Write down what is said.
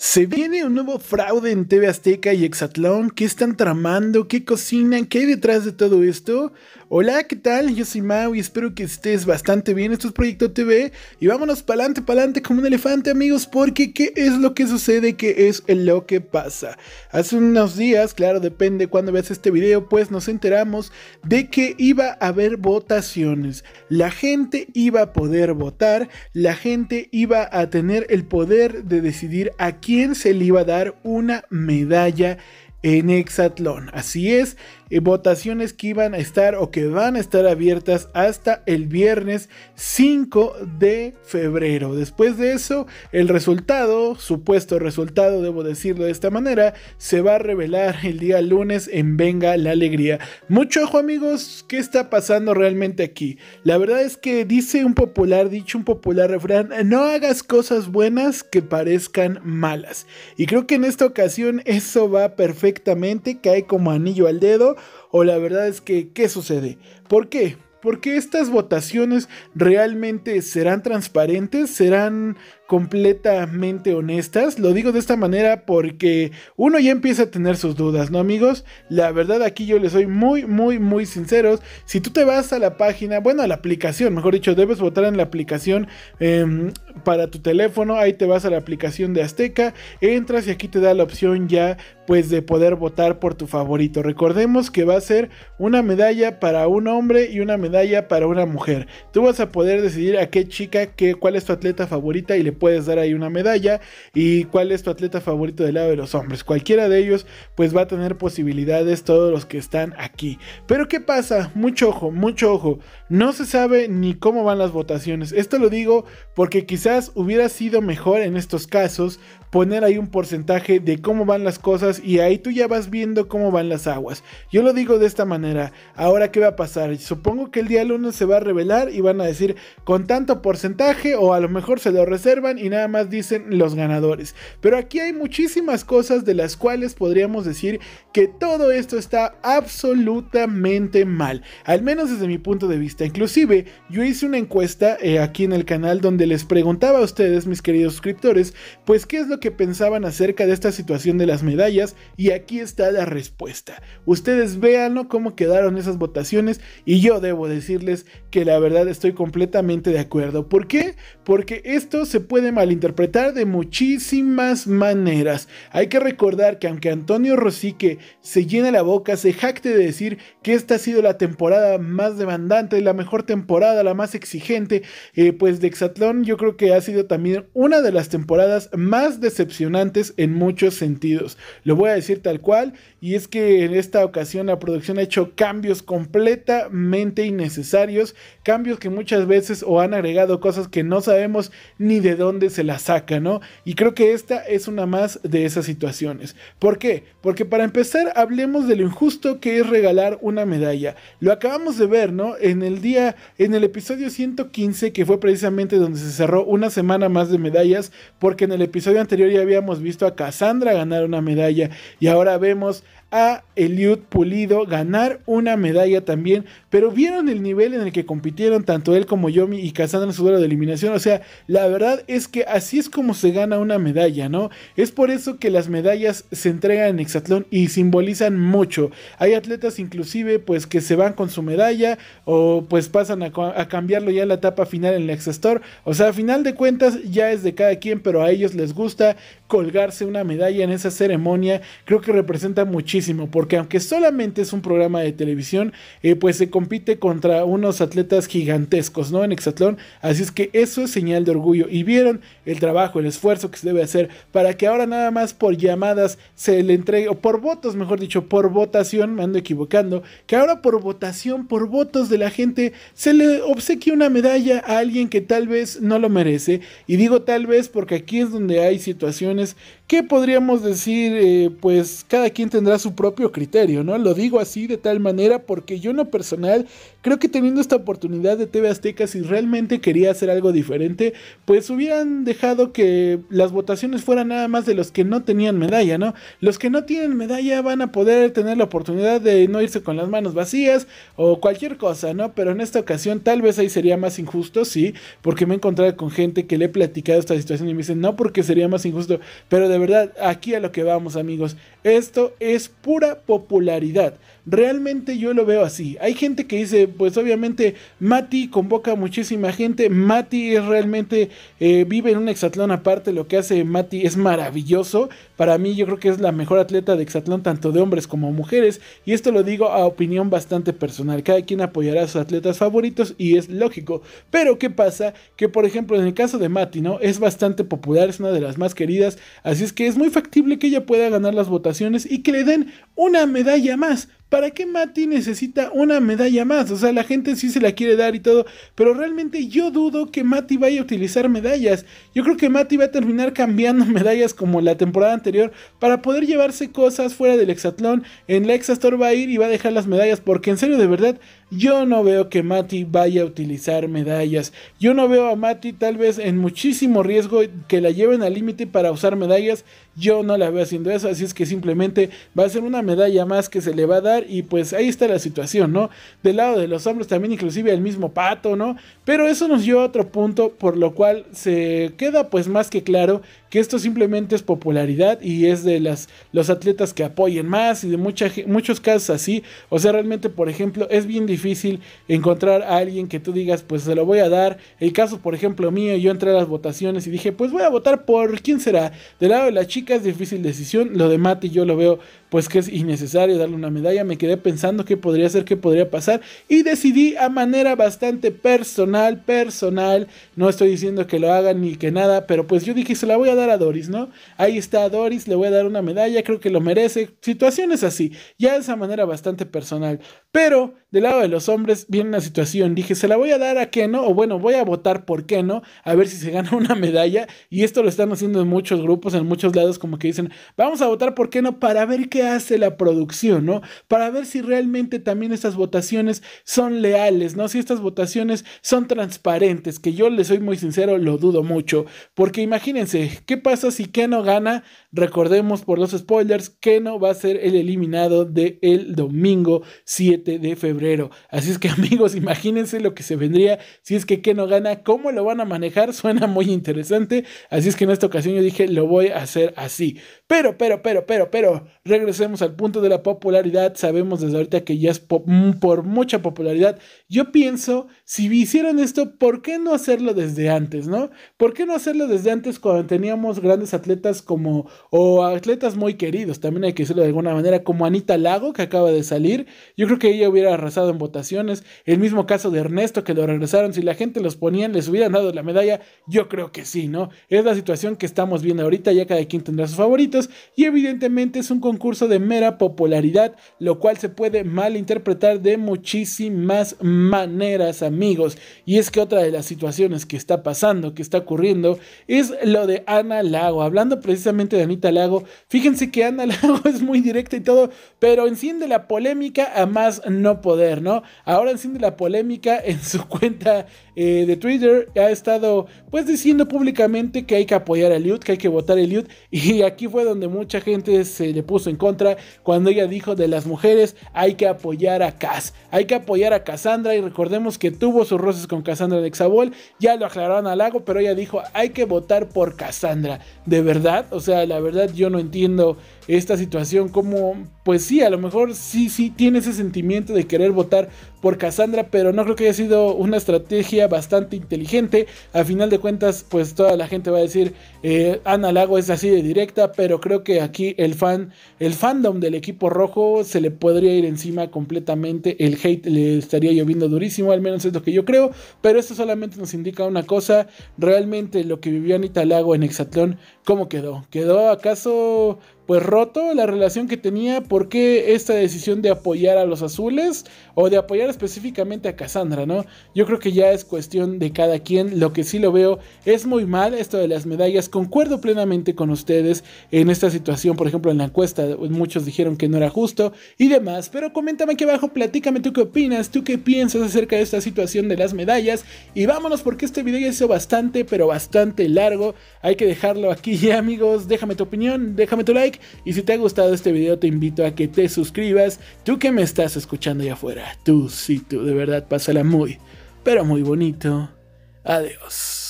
Se viene un nuevo fraude en TV Azteca y Exatlón. ¿Qué están tramando? ¿Qué cocinan? ¿Qué hay detrás de todo esto? Hola, ¿qué tal? Yo soy Mau y espero que estés bastante bien. Esto es Proyecto TV y vámonos pa'lante, pa'lante como un elefante, amigos, porque ¿qué es lo que sucede? ¿Qué es lo que pasa? Hace unos días, claro, depende cuando veas este video, pues nos enteramos de que iba a haber votaciones. La gente iba a poder votar, la gente iba a tener el poder de decidir a quién ¿Quién se le iba a dar una medalla en hexatlón. Así es, eh, votaciones que iban a estar o que van a estar abiertas hasta el viernes 5 de febrero. Después de eso, el resultado, supuesto resultado, debo decirlo de esta manera, se va a revelar el día lunes en Venga la Alegría. Mucho ojo amigos, ¿qué está pasando realmente aquí? La verdad es que dice un popular, dicho un popular refrán, no hagas cosas buenas que parezcan malas. Y creo que en esta ocasión eso va perfectamente, cae como anillo al dedo o la verdad es que ¿qué sucede? ¿Por qué? Porque estas votaciones realmente serán transparentes, serán completamente honestas. Lo digo de esta manera porque uno ya empieza a tener sus dudas, ¿no amigos? La verdad aquí yo les soy muy, muy, muy sinceros. Si tú te vas a la página, bueno, a la aplicación, mejor dicho, debes votar en la aplicación em, para tu teléfono. Ahí te vas a la aplicación de Azteca, entras y aquí te da la opción ya pues de poder votar por tu favorito. Recordemos que va a ser una medalla para un hombre y una medalla para una mujer. Tú vas a poder decidir a qué chica, qué, cuál es tu atleta favorita y le puedes dar ahí una medalla. Y cuál es tu atleta favorito del lado de los hombres. Cualquiera de ellos, pues va a tener posibilidades todos los que están aquí. Pero ¿qué pasa? Mucho ojo, mucho ojo. No se sabe ni cómo van las votaciones. Esto lo digo porque quizás hubiera sido mejor en estos casos poner ahí un porcentaje de cómo van las cosas y ahí tú ya vas viendo cómo van las aguas. Yo lo digo de esta manera, ahora qué va a pasar? Supongo que el día lunes se va a revelar y van a decir con tanto porcentaje o a lo mejor se lo reservan y nada más dicen los ganadores. Pero aquí hay muchísimas cosas de las cuales podríamos decir que todo esto está absolutamente mal, al menos desde mi punto de vista. Inclusive yo hice una encuesta eh, aquí en el canal donde les preguntaba a ustedes, mis queridos suscriptores, pues qué es lo que pensaban acerca de esta situación de las medallas y aquí está la respuesta. Ustedes vean cómo quedaron esas votaciones y yo debo decirles que la verdad estoy completamente de acuerdo. ¿Por qué? Porque esto se puede malinterpretar de muchísimas maneras. Hay que recordar que aunque Antonio Rosique se llena la boca, se jacte de decir que esta ha sido la temporada más demandante, la mejor temporada, la más exigente, eh, pues de Exatlón, yo creo que ha sido también una de las temporadas más de decepcionantes en muchos sentidos. Lo voy a decir tal cual, y es que en esta ocasión la producción ha hecho cambios completamente innecesarios, cambios que muchas veces o han agregado cosas que no sabemos ni de dónde se las saca, ¿no? Y creo que esta es una más de esas situaciones. ¿Por qué? Porque para empezar hablemos de lo injusto que es regalar una medalla. Lo acabamos de ver, ¿no? En el día, en el episodio 115, que fue precisamente donde se cerró una semana más de medallas, porque en el episodio anterior ya habíamos visto a Cassandra ganar una medalla y ahora vemos a Eliud Pulido ganar una medalla también. Pero vieron el nivel en el que compitieron tanto él como Yomi y Cassandra en su duelo de eliminación. O sea, la verdad es que así es como se gana una medalla, ¿no? Es por eso que las medallas se entregan en Hexatlón y simbolizan mucho. Hay atletas inclusive pues que se van con su medalla o pues pasan a, cambiarlo ya en la etapa final en el Hexastore. O sea, a final de cuentas ya es de cada quien, pero a ellos les gusta colgarse una medalla en esa ceremonia. Creo que representa muchísimo porque aunque solamente es un programa de televisión, eh, pues se compite contra unos atletas gigantescos, ¿no? En Hexatlón, así es que eso es señal de orgullo. Y vieron el trabajo, el esfuerzo que se debe hacer para que ahora nada más por llamadas se le entregue, o por votos, mejor dicho, por votación, me ando equivocando, que ahora por votación, por votos de la gente, se le obsequie una medalla a alguien que tal vez no lo merece. Y digo tal vez porque aquí es donde hay situaciones ¿Qué podríamos decir, eh, pues cada quien tendrá su propio criterio, ¿no? Lo digo así de tal manera porque yo no personal Creo que teniendo esta oportunidad de TV Azteca, si realmente quería hacer algo diferente, pues hubieran dejado que las votaciones fueran nada más de los que no tenían medalla, ¿no? Los que no tienen medalla van a poder tener la oportunidad de no irse con las manos vacías o cualquier cosa, ¿no? Pero en esta ocasión tal vez ahí sería más injusto, sí, porque me he encontrado con gente que le he platicado esta situación y me dicen, no, porque sería más injusto, pero de verdad, aquí a lo que vamos amigos, esto es pura popularidad. Realmente yo lo veo así. Hay gente que dice, pues obviamente Mati convoca a muchísima gente. Mati es realmente eh, vive en un hexatlón aparte. Lo que hace Mati es maravilloso. Para mí, yo creo que es la mejor atleta de hexatlón, tanto de hombres como mujeres. Y esto lo digo a opinión bastante personal. Cada quien apoyará a sus atletas favoritos y es lógico. Pero, ¿qué pasa? Que, por ejemplo, en el caso de Mati, ¿no? Es bastante popular, es una de las más queridas. Así es que es muy factible que ella pueda ganar las votaciones y que le den una medalla más. ¿Para qué Mati necesita una medalla más? O sea, la gente sí se la quiere dar y todo, pero realmente yo dudo que Mati vaya a utilizar medallas. Yo creo que Mati va a terminar cambiando medallas como la temporada anterior para poder llevarse cosas fuera del hexatlón. En la Hexastore va a ir y va a dejar las medallas porque en serio de verdad yo no veo que Mati vaya a utilizar medallas. Yo no veo a Mati tal vez en muchísimo riesgo que la lleven al límite para usar medallas. Yo no la veo haciendo eso, así es que simplemente va a ser una medalla más que se le va a dar y pues ahí está la situación, ¿no? Del lado de los hombres también inclusive el mismo Pato, ¿no? Pero eso nos lleva a otro punto por lo cual se queda pues más que claro que esto simplemente es popularidad y es de las, los atletas que apoyen más y de muchos casos así. O sea, realmente, por ejemplo, es bien difícil difícil encontrar a alguien que tú digas, pues se lo voy a dar. El caso, por ejemplo, mío, yo entré a las votaciones y dije, pues voy a votar por quién será. Del lado de chica es difícil decisión. Lo de Mate, yo lo veo, pues que es innecesario darle una medalla. Me quedé pensando qué podría ser, qué podría pasar. Y decidí a manera bastante personal, personal. No estoy diciendo que lo hagan ni que nada, pero pues yo dije, se la voy a dar a Doris, ¿no? Ahí está Doris, le voy a dar una medalla, creo que lo merece. Situaciones así, ya de esa manera bastante personal. Pero del lado de los hombres viene una situación. Dije, se la voy a dar a Keno, o bueno, voy a votar por Keno, a ver si se gana una medalla. Y esto lo están haciendo en muchos grupos, en muchos lados, como que dicen, vamos a votar por Keno para ver qué hace la producción, ¿no? Para ver si realmente también estas votaciones son leales, ¿no? Si estas votaciones son transparentes, que yo les soy muy sincero, lo dudo mucho. Porque imagínense, ¿qué pasa si Keno gana? Recordemos por los spoilers, Keno va a ser el eliminado del domingo 7 de febrero. Así es que amigos, imagínense lo que se vendría si es que no gana, cómo lo van a manejar, suena muy interesante. Así es que en esta ocasión yo dije, lo voy a hacer así. Pero, pero, pero, pero, pero, regresemos al punto de la popularidad. Sabemos desde ahorita que ya es mm, por mucha popularidad. Yo pienso, si hicieron esto, ¿por qué no hacerlo desde antes, no? ¿Por qué no hacerlo desde antes cuando teníamos grandes atletas como, o atletas muy queridos, también hay que decirlo de alguna manera, como Anita Lago, que acaba de salir? Yo creo que ella hubiera arrasado en el mismo caso de Ernesto que lo regresaron, si la gente los ponía, les hubieran dado la medalla, yo creo que sí, ¿no? Es la situación que estamos viendo ahorita, ya cada quien tendrá sus favoritos y evidentemente es un concurso de mera popularidad, lo cual se puede malinterpretar de muchísimas maneras, amigos. Y es que otra de las situaciones que está pasando, que está ocurriendo, es lo de Ana Lago. Hablando precisamente de Anita Lago, fíjense que Ana Lago es muy directa y todo, pero enciende la polémica a más no poder, ¿no? Ahora de la polémica en su cuenta eh, de Twitter. Ha estado, pues, diciendo públicamente que hay que apoyar a Liut, que hay que votar a Liut. Y aquí fue donde mucha gente se le puso en contra cuando ella dijo de las mujeres, hay que apoyar a Cass, hay que apoyar a Cassandra. Y recordemos que tuvo sus roces con Cassandra de Exabol. Ya lo aclararon al lago, pero ella dijo, hay que votar por Cassandra. De verdad, o sea, la verdad yo no entiendo esta situación. Como, pues sí, a lo mejor sí, sí tiene ese sentimiento de querer votar por Cassandra, pero no creo que haya sido una estrategia bastante inteligente. A final de cuentas, pues toda la gente va a decir, eh, Ana Lago es así de directa, pero creo que aquí el fan, el fandom del equipo rojo se le podría ir encima completamente. El hate le estaría lloviendo durísimo, al menos es lo que yo creo, pero esto solamente nos indica una cosa, realmente lo que vivió Anita Lago en Exatlón, ¿cómo quedó? ¿Quedó acaso pues roto la relación que tenía, por qué esta decisión de apoyar a los azules o de apoyar específicamente a Cassandra, ¿no? Yo creo que ya es cuestión de cada quien, lo que sí lo veo es muy mal esto de las medallas, concuerdo plenamente con ustedes en esta situación, por ejemplo en la encuesta muchos dijeron que no era justo y demás, pero coméntame aquí abajo, platícame tú qué opinas, tú qué piensas acerca de esta situación de las medallas y vámonos porque este video ya hizo bastante, pero bastante largo, hay que dejarlo aquí ya amigos, déjame tu opinión, déjame tu like, y si te ha gustado este video, te invito a que te suscribas. Tú que me estás escuchando allá afuera, tú sí, tú, de verdad, pásala muy, pero muy bonito. Adiós.